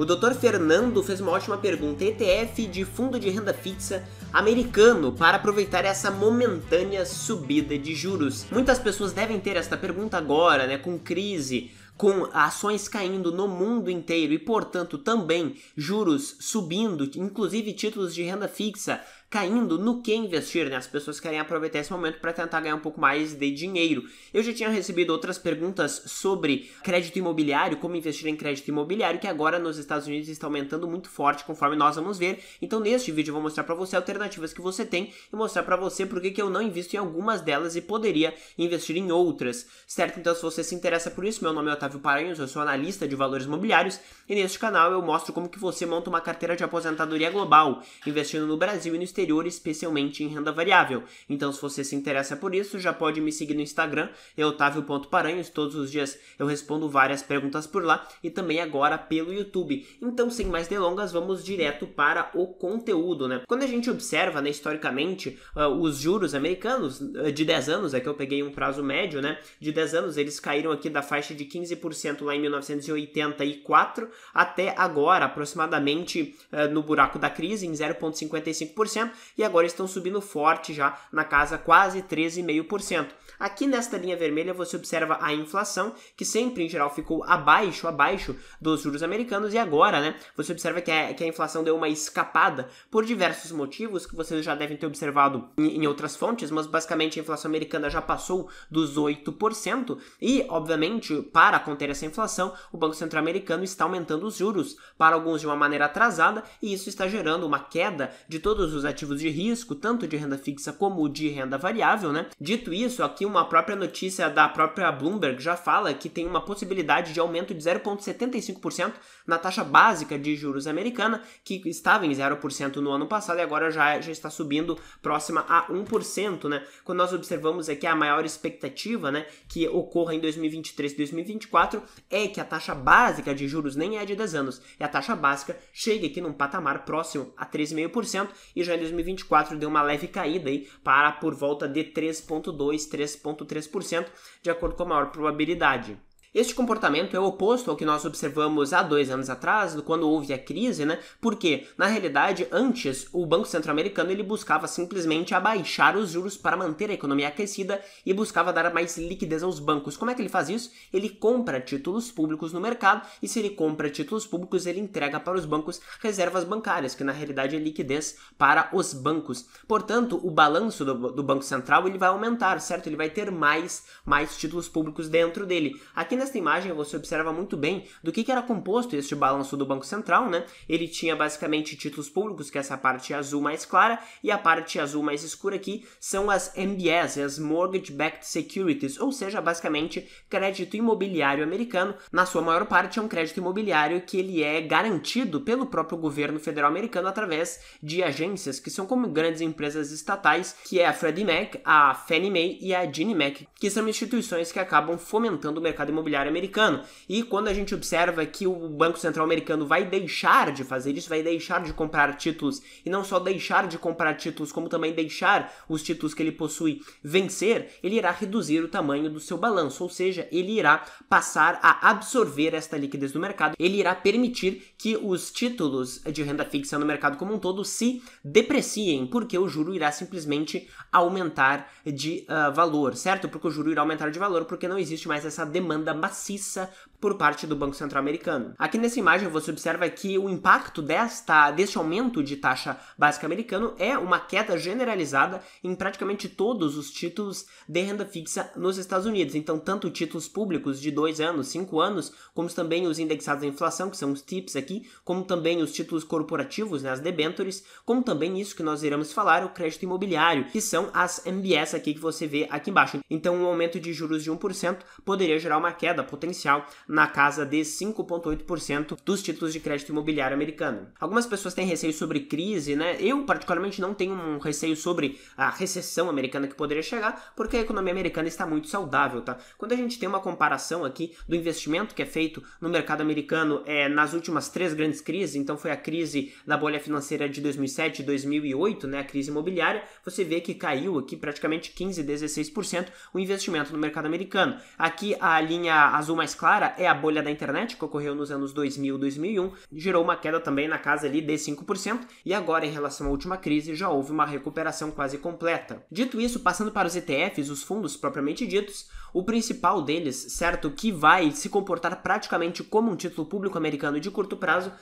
O Dr. Fernando fez uma ótima pergunta: ETF de fundo de renda fixa americano para aproveitar essa momentânea subida de juros? Muitas pessoas devem ter esta pergunta agora, né, com crise, com ações caindo no mundo inteiro e, portanto, também juros subindo, inclusive títulos de renda fixa caindo no que investir, né? As pessoas querem aproveitar esse momento para tentar ganhar um pouco mais de dinheiro. Eu já tinha recebido outras perguntas sobre crédito imobiliário, como investir em crédito imobiliário, que agora nos Estados Unidos está aumentando muito forte, conforme nós vamos ver. Então, neste vídeo eu vou mostrar para você alternativas que você tem e mostrar para você por que eu não invisto em algumas delas e poderia investir em outras, certo? Então, se você se interessa por isso, meu nome é Otávio Paranhos, eu sou analista de valores imobiliários e neste canal eu mostro como que você monta uma carteira de aposentadoria global, investindo no Brasil e no exterior exterior, especialmente em renda variável. Então, se você se interessa por isso, já pode me seguir no Instagram, é otavio.paranhos. Todos os dias eu respondo várias perguntas por lá e também agora pelo YouTube. Então, sem mais delongas, vamos direto para o conteúdo, né? Quando a gente observa, né, historicamente, uh, os juros americanos uh, de 10 anos, é que eu peguei um prazo médio, né, de 10 anos, eles caíram aqui da faixa de 15% lá em 1984 até agora, aproximadamente uh, no buraco da crise, em 0,55% e agora estão subindo forte já na casa quase 13,5%. Aqui nesta linha vermelha você observa a inflação, que sempre em geral ficou abaixo, abaixo dos juros americanos, e agora, né, você observa que a, que a inflação deu uma escapada por diversos motivos que vocês já devem ter observado em, em outras fontes, mas basicamente a inflação americana já passou dos 8%, e obviamente, para conter essa inflação, o Banco Central Americano está aumentando os juros, para alguns de uma maneira atrasada, e isso está gerando uma queda de todos os ativos ativos de risco, tanto de renda fixa como de renda variável, né? Dito isso, aqui uma própria notícia da própria Bloomberg já fala que tem uma possibilidade de aumento de 0,75% na taxa básica de juros americana, que estava em 0% no ano passado e agora já, já está subindo próxima a 1%, né? Quando nós observamos aqui a maior expectativa, né, que ocorra em 2023 e 2024 é que a taxa básica de juros nem é de 10 anos, e é a taxa básica chega aqui num patamar próximo a 3,5% e já em 2024 deu uma leve caída aí para por volta de 3,2, 3,3%, de acordo com a maior probabilidade. Este comportamento é oposto ao que nós observamos há dois anos atrás, quando houve a crise, né? Porque, na realidade, antes, o Banco Central Americano ele buscava simplesmente abaixar os juros para manter a economia aquecida e buscava dar mais liquidez aos bancos. Como é que ele faz isso? Ele compra títulos públicos no mercado e, se ele compra títulos públicos, ele entrega para os bancos reservas bancárias, que na realidade é liquidez para os bancos. Portanto, o balanço do, do Banco Central ele vai aumentar, certo? Ele vai ter mais, mais títulos públicos dentro dele. Aqui nesta imagem você observa muito bem do que, que era composto este balanço do Banco Central, né? Ele tinha basicamente títulos públicos, que é essa parte azul mais clara, e a parte azul mais escura aqui são as MBS, as Mortgage Backed Securities, ou seja, basicamente crédito imobiliário americano. Na sua maior parte é um crédito imobiliário que ele é garantido pelo próprio governo federal americano através de agências que são como grandes empresas estatais, que é a Freddie Mac, a Fannie Mae e a Ginnie Mac, que são instituições que acabam fomentando o mercado imobiliário imobiliário americano. E quando a gente observa que o Banco Central americano vai deixar de fazer isso, vai deixar de comprar títulos, e não só deixar de comprar títulos, como também deixar os títulos que ele possui vencer, ele irá reduzir o tamanho do seu balanço, ou seja, ele irá passar a absorver esta liquidez do mercado, ele irá permitir que os títulos de renda fixa no mercado como um todo se depreciem, porque o juro irá simplesmente aumentar de uh, valor, certo? Porque o juro irá aumentar de valor porque não existe mais essa demanda maciça por parte do Banco Central Americano. Aqui nessa imagem você observa que o impacto desta, deste aumento de taxa básica americano é uma queda generalizada em praticamente todos os títulos de renda fixa nos Estados Unidos. Então, tanto títulos públicos de 2 anos, 5 anos, como também os indexados à inflação, que são os TIPS aqui, como também os títulos corporativos, né, as debentures, como também isso que nós iremos falar, o crédito imobiliário, que são as MBS aqui que você vê aqui embaixo. Então, um aumento de juros de 1% poderia gerar uma queda potencial na casa de 5,8% dos títulos de crédito imobiliário americano. Algumas pessoas têm receio sobre crise, né? Eu, particularmente, não tenho um receio sobre a recessão americana que poderia chegar, porque a economia americana está muito saudável, tá? Quando a gente tem uma comparação aqui do investimento que é feito no mercado americano é, nas últimas três grandes crises, então foi a crise da bolha financeira de 2007 e 2008, né? A crise imobiliária, você vê que caiu aqui praticamente 15, 16% o investimento no mercado americano. Aqui a linha azul mais clara é a bolha da internet, que ocorreu nos anos 2000 2001, gerou uma queda também na casa ali de 5%, e agora, em relação à última crise, já houve uma recuperação quase completa. Dito isso, passando para os ETFs, os fundos propriamente ditos, o principal deles, certo, que vai se comportar praticamente como um título público americano de curto prazo,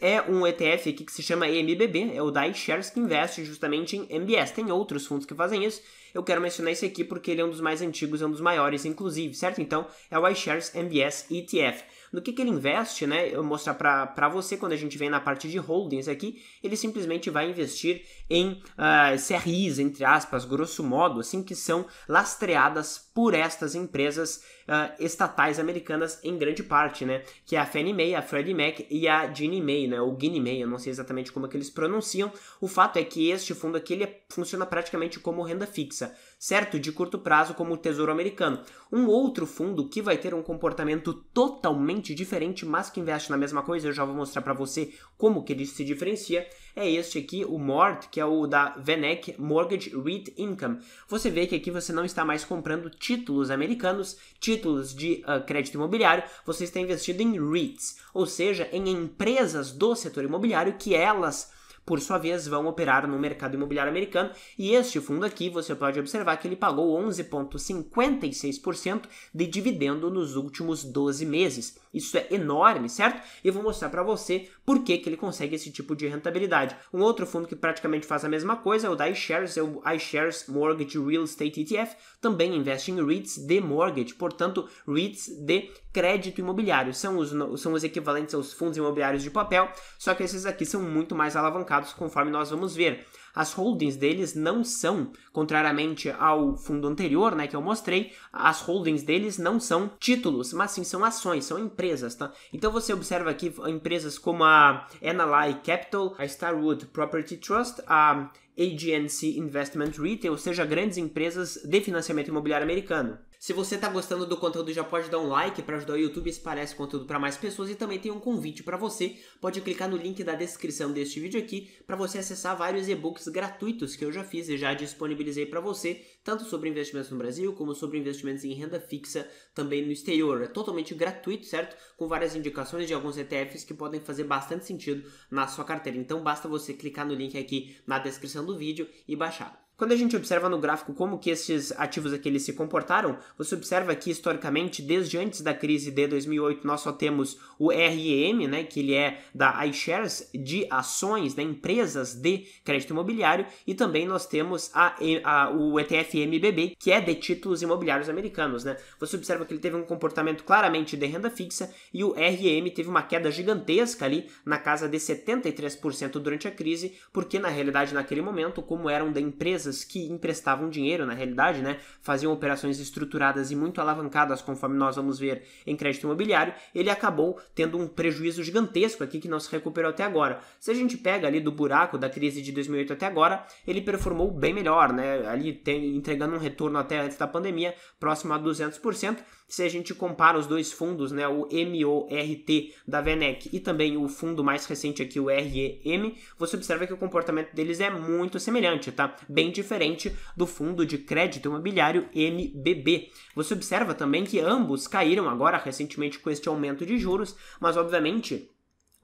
é um ETF aqui que se chama MBB, é o DAI Shares, que investe justamente em MBS. Tem outros fundos que fazem isso, eu quero mencionar esse aqui porque ele é um dos mais antigos, é um dos maiores, inclusive, certo? Então, é o iShares MBS e ETF no que, que ele investe, né? Eu vou mostrar para você quando a gente vem na parte de holdings aqui, ele simplesmente vai investir em uh, ah, CRIs, entre aspas, grosso modo, assim, que são lastreadas por estas empresas uh, estatais americanas em grande parte, né? Que é a Fannie Mae, a Freddie Mac e a Ginnie Mae, né? Ou Ginnie Mae, eu não sei exatamente como é que eles pronunciam. O fato é que este fundo aqui ele é, funciona praticamente como renda fixa, certo? De curto prazo, como o Tesouro Americano. Um outro fundo que vai ter um comportamento totalmente diferente, mas que investe na mesma coisa. Eu já vou mostrar para você como que ele se diferencia. É este aqui, o MORT, que é o da Venec Mortgage REIT Income. Você vê que aqui você não está mais comprando títulos americanos, títulos de uh, crédito imobiliário, você está investindo em REITs, ou seja, em empresas do setor imobiliário que elas por sua vez, vão operar no mercado imobiliário americano. E este fundo aqui, você pode observar que ele pagou 11,56% de dividendo nos últimos 12 meses. Isso é enorme, certo? E eu vou mostrar para você por que, que ele consegue esse tipo de rentabilidade. Um outro fundo que praticamente faz a mesma coisa é o da iShares, é o iShares Mortgage Real Estate ETF, também investe em REITs de mortgage, portanto, REITs de crédito imobiliário. São os, são os equivalentes aos fundos imobiliários de papel, só que esses aqui são muito mais alavancados mercados, conforme nós vamos ver. As holdings deles não são, contrariamente ao fundo anterior, né, que eu mostrei, as holdings deles não são títulos, mas sim são ações, são empresas, tá? Então você observa aqui empresas como a Enalai Capital, a Starwood Property Trust, a AGNC Investment Retail, ou seja, grandes empresas de financiamento imobiliário americano. Se você está gostando do conteúdo, já pode dar um like para ajudar o YouTube a espalhar esse conteúdo para mais pessoas e também tem um convite para você. Pode clicar no link da descrição deste vídeo aqui para você acessar vários e-books gratuitos que eu já fiz e já disponibilizei para você, tanto sobre investimentos no Brasil como sobre investimentos em renda fixa também no exterior. É totalmente gratuito, certo? Com várias indicações de alguns ETFs que podem fazer bastante sentido na sua carteira. Então basta você clicar no link aqui na descrição do vídeo e baixar. Quando a gente observa no gráfico como que esses ativos aqui eles se comportaram, você observa que historicamente, desde antes da crise de 2008, nós só temos o REM, né, que ele é da iShares de ações, né, empresas de crédito imobiliário, e também nós temos a, a, o ETF MBB, que é de títulos imobiliários americanos. Né? Você observa que ele teve um comportamento claramente de renda fixa e o REM teve uma queda gigantesca ali, na casa de 73% durante a crise, porque na realidade naquele momento, como eram de empresas empresas que emprestavam dinheiro, na realidade, né, faziam operações estruturadas e muito alavancadas, conforme nós vamos ver em crédito imobiliário, ele acabou tendo um prejuízo gigantesco aqui que não se recuperou até agora. Se a gente pega ali do buraco da crise de 2008 até agora, ele performou bem melhor, né, ali tem, entregando um retorno até antes da pandemia próximo a 200%. Se a gente compara os dois fundos, né, o MORT da Venec e também o fundo mais recente aqui, o REM, você observa que o comportamento deles é muito semelhante, tá? Bem diferente do fundo de crédito imobiliário MBB. Você observa também que ambos caíram agora recentemente com este aumento de juros, mas obviamente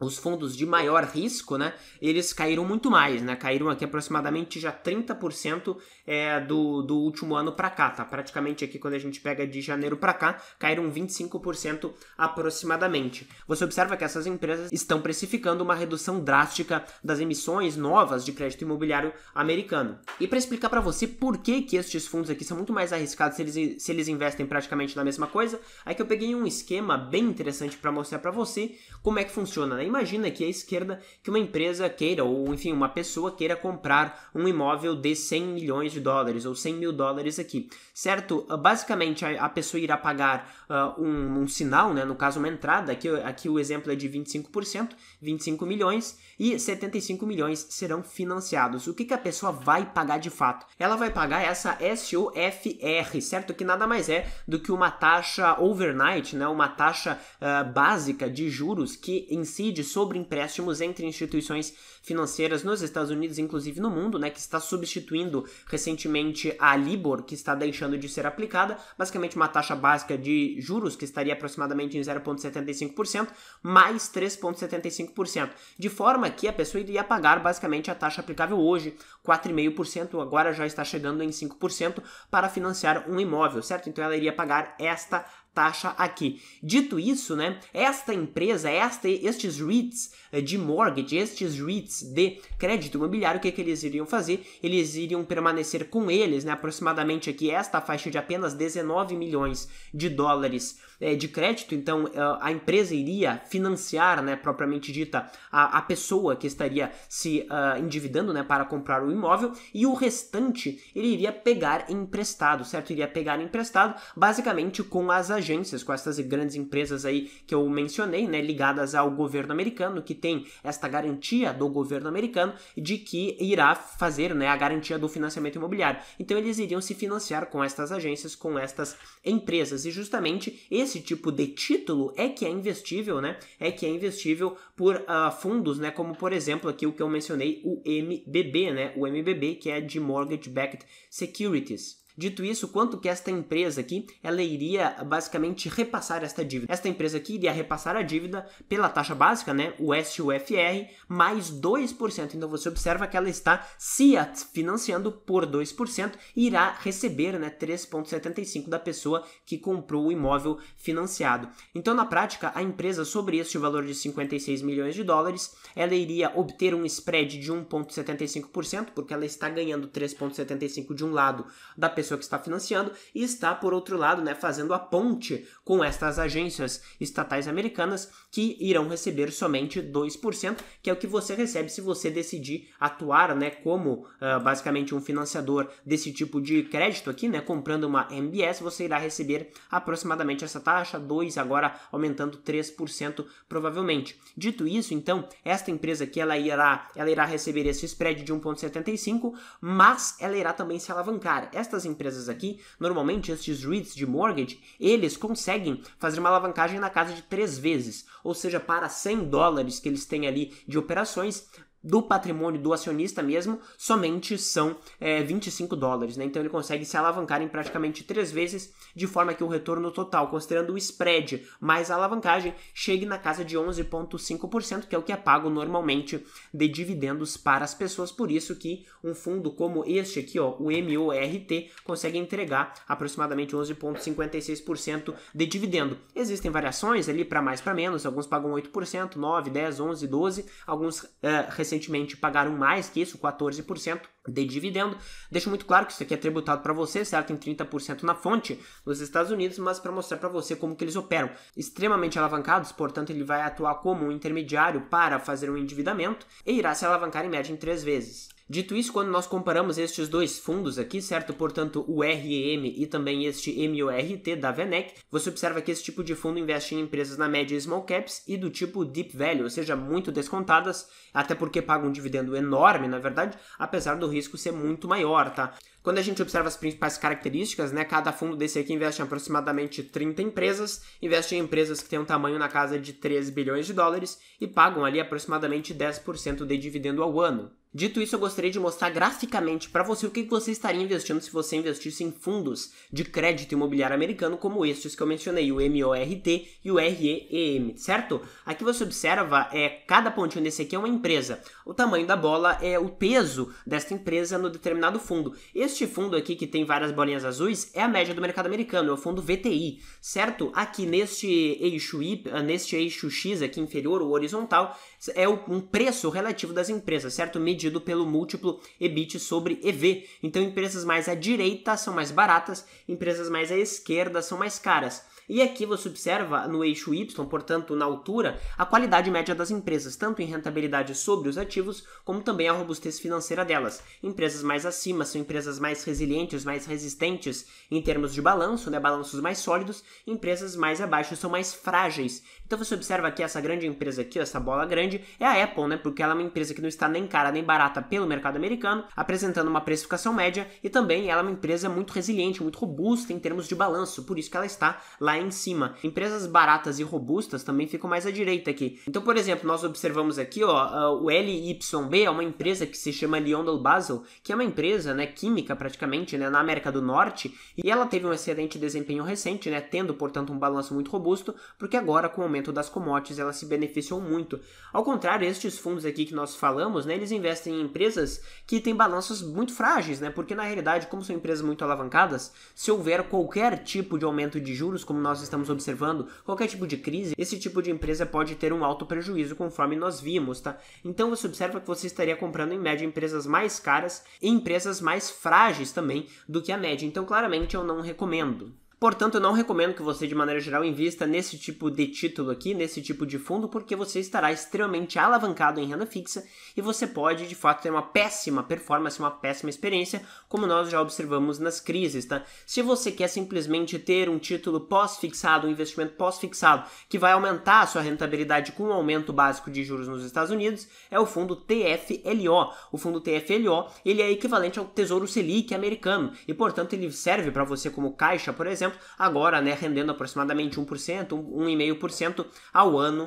os fundos de maior risco, né, eles caíram muito mais, né, caíram aqui aproximadamente já 30% é, do, do último ano para cá, tá, praticamente aqui quando a gente pega de janeiro para cá, caíram 25% aproximadamente. Você observa que essas empresas estão precificando uma redução drástica das emissões novas de crédito imobiliário americano. E para explicar para você por que que estes fundos aqui são muito mais arriscados se eles, se eles investem praticamente na mesma coisa, aí é que eu peguei um esquema bem interessante para mostrar para você como é que funciona, né, imagina aqui à esquerda que uma empresa queira, ou enfim, uma pessoa queira comprar um imóvel de 100 milhões de dólares ou 100 mil dólares aqui, certo? Ah, basicamente, a, pessoa irá pagar uh, um, um, sinal, né? no caso, uma entrada, aqui, aqui o exemplo é de 25%, 25 milhões, e 75 milhões serão financiados. O que, que a pessoa vai pagar de fato? Ela vai pagar essa SOFR, certo? Que nada mais é do que uma taxa overnight, né? uma taxa uh, básica de juros que incide decide sobre empréstimos entre instituições financeiras nos Estados Unidos, inclusive no mundo, né, que está substituindo recentemente a Libor, que está deixando de ser aplicada, basicamente uma taxa básica de juros que estaria aproximadamente em 0,75% mais 3,75%, de forma que a pessoa iria pagar basicamente a taxa aplicável hoje, 4,5%, agora já está chegando em 5% para financiar um imóvel, certo? Então ela iria pagar esta taxa aqui. Dito isso, né, esta empresa, esta, estes REITs eh, de mortgage, estes REITs de crédito imobiliário, o que, que eles iriam fazer? Eles iriam permanecer com eles, né, aproximadamente aqui esta faixa de apenas 19 milhões de dólares é, de crédito, então eh, a empresa iria financiar, né, propriamente dita, a, a pessoa que estaria se uh, endividando né, para comprar o imóvel e o restante ele iria pegar emprestado, certo? Iria pegar emprestado basicamente com as agências agências, com essas grandes empresas aí que eu mencionei, né, ligadas ao governo americano, que tem esta garantia do governo americano de que irá fazer né, a garantia do financiamento imobiliário. Então eles iriam se financiar com estas agências, com estas empresas. E justamente esse tipo de título é que é investível, né? É que é investível por uh, fundos, né? Como por exemplo aqui o que eu mencionei, o MBB, né? O MBB que é de Mortgage Backed Securities. Dito isso, quanto que esta empresa aqui, ela iria basicamente repassar esta dívida? Esta empresa aqui iria repassar a dívida pela taxa básica, né, o SUFR, mais 2%. Então você observa que ela está se financiando por 2% e irá receber, né, 3.75 da pessoa que comprou o imóvel financiado. Então, na prática, a empresa sobre este valor de 56 milhões de dólares, ela iria obter um spread de 1.75%, porque ela está ganhando 3.75 de um lado da pessoa pessoa que está financiando e está, por outro lado, né, fazendo a ponte com estas agências estatais americanas que irão receber somente 2%, que é o que você recebe se você decidir atuar né, como uh, basicamente um financiador desse tipo de crédito aqui, né, comprando uma MBS, você irá receber aproximadamente essa taxa, 2% agora aumentando 3% provavelmente. Dito isso, então, esta empresa aqui ela irá, ela irá receber esse spread de 1,75, mas ela irá também se alavancar. Estas empresas aqui, normalmente estes REITs de mortgage, eles conseguem fazer uma alavancagem na casa de três vezes, ou seja, para 100 dólares que eles têm ali de operações, do patrimônio do acionista mesmo somente são é, 25 dólares. Né? Então ele consegue se alavancar em praticamente três vezes, de forma que o retorno total, considerando o spread mais a alavancagem, chegue na casa de 11,5%, que é o que é pago normalmente de dividendos para as pessoas. Por isso que um fundo como este aqui, ó, o MORT, consegue entregar aproximadamente 11,56% de dividendo. Existem variações ali para mais para menos, alguns pagam 8%, 9%, 10%, 11%, 12%, alguns é, recebem recentemente pagaram mais que isso, 14% de dividendo. Deixo muito claro que isso aqui é tributado para você, certo? Em 30% na fonte nos Estados Unidos, mas para mostrar para você como que eles operam. Extremamente alavancados, portanto, ele vai atuar como um intermediário para fazer um endividamento e irá se alavancar em média em três vezes. Dito isso, quando nós comparamos estes dois fundos aqui, certo? Portanto, o REM e também este MORT da Venec você observa que esse tipo de fundo investe em empresas na média small caps e do tipo deep value, ou seja, muito descontadas, até porque pagam um dividendo enorme, na verdade, apesar do risco ser muito maior, tá? Quando a gente observa as principais características, né, cada fundo desse aqui investe em aproximadamente 30 empresas, investe em empresas que têm um tamanho na casa de 13 bilhões de dólares e pagam ali aproximadamente 10% de dividendo ao ano. Dito isso, eu gostaria de mostrar graficamente para você o que você estaria investindo se você investisse em fundos de crédito imobiliário americano como estes que eu mencionei, o MORT e o REEM, certo? Aqui você observa, é, cada pontinho desse aqui é uma empresa. O tamanho da bola é o peso desta empresa no determinado fundo. Este fundo aqui, que tem várias bolinhas azuis, é a média do mercado americano, é o fundo VTI, certo? Aqui neste eixo, y, neste eixo X aqui inferior, o horizontal, é um preço relativo das empresas, certo? Medido medido pelo múltiplo EBIT sobre EV. Então, empresas mais à direita são mais baratas, empresas mais à esquerda são mais caras. E aqui você observa no eixo Y, portanto na altura, a qualidade média das empresas, tanto em rentabilidade sobre os ativos, como também a robustez financeira delas. Empresas mais acima são empresas mais resilientes, mais resistentes em termos de balanço, né, balanços mais sólidos, empresas mais abaixo são mais frágeis, então você observa que essa grande empresa aqui, essa bola grande, é a Apple, né? Porque ela é uma empresa que não está nem cara nem barata pelo mercado americano, apresentando uma precificação média e também ela é uma empresa muito resiliente, muito robusta em termos de balanço, por isso que ela está lá em cima. Empresas baratas e robustas também ficam mais à direita aqui. Então, por exemplo, nós observamos aqui, ó, o LYB é uma empresa que se chama Lyondell Basel, que é uma empresa, né, química praticamente, né, na América do Norte, e ela teve um excelente desempenho recente, né, tendo, portanto, um balanço muito robusto, porque agora com o aumento movimento das commodities, elas se beneficiam muito. Ao contrário, estes fundos aqui que nós falamos, né, eles investem em empresas que têm balanças muito frágeis, né? Porque na realidade, como são empresas muito alavancadas, se houver qualquer tipo de aumento de juros, como nós estamos observando, qualquer tipo de crise, esse tipo de empresa pode ter um alto prejuízo, conforme nós vimos, tá? Então você observa que você estaria comprando em média empresas mais caras e empresas mais frágeis também do que a média. Então, claramente eu não recomendo. Portanto, eu não recomendo que você, de maneira geral, invista nesse tipo de título aqui, nesse tipo de fundo, porque você estará extremamente alavancado em renda fixa e você pode, de fato, ter uma péssima performance, uma péssima experiência, como nós já observamos nas crises, tá? Se você quer simplesmente ter um título pós-fixado, um investimento pós-fixado, que vai aumentar a sua rentabilidade com o um aumento básico de juros nos Estados Unidos, é o fundo TFLO. O fundo TFLO, ele é equivalente ao Tesouro Selic americano e, portanto, ele serve para você como caixa, por exemplo, agora né, rendendo aproximadamente 1%, 1,5% ao ano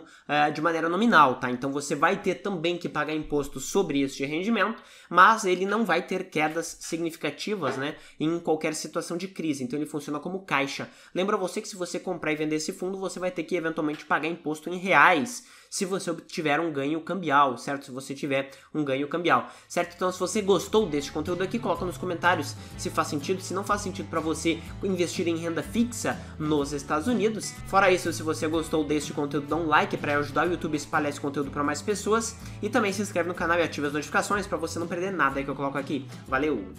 uh, de maneira nominal. Tá? Então você vai ter também que pagar imposto sobre este rendimento, mas ele não vai ter quedas significativas né, em qualquer situação de crise. Então ele funciona como caixa. Lembra você que se você comprar e vender esse fundo, você vai ter que eventualmente pagar imposto em reais se você tiver um ganho cambial, certo? Se você tiver um ganho cambial, certo? Então, se você gostou deste conteúdo aqui, coloca nos comentários se faz sentido, se não faz sentido para você investir em renda fixa nos Estados Unidos. Fora isso, se você gostou deste conteúdo, dá um like para ajudar o YouTube a espalhar esse conteúdo para mais pessoas e também se inscreve no canal e ativa as notificações para você não perder nada que eu coloco aqui. Valeu!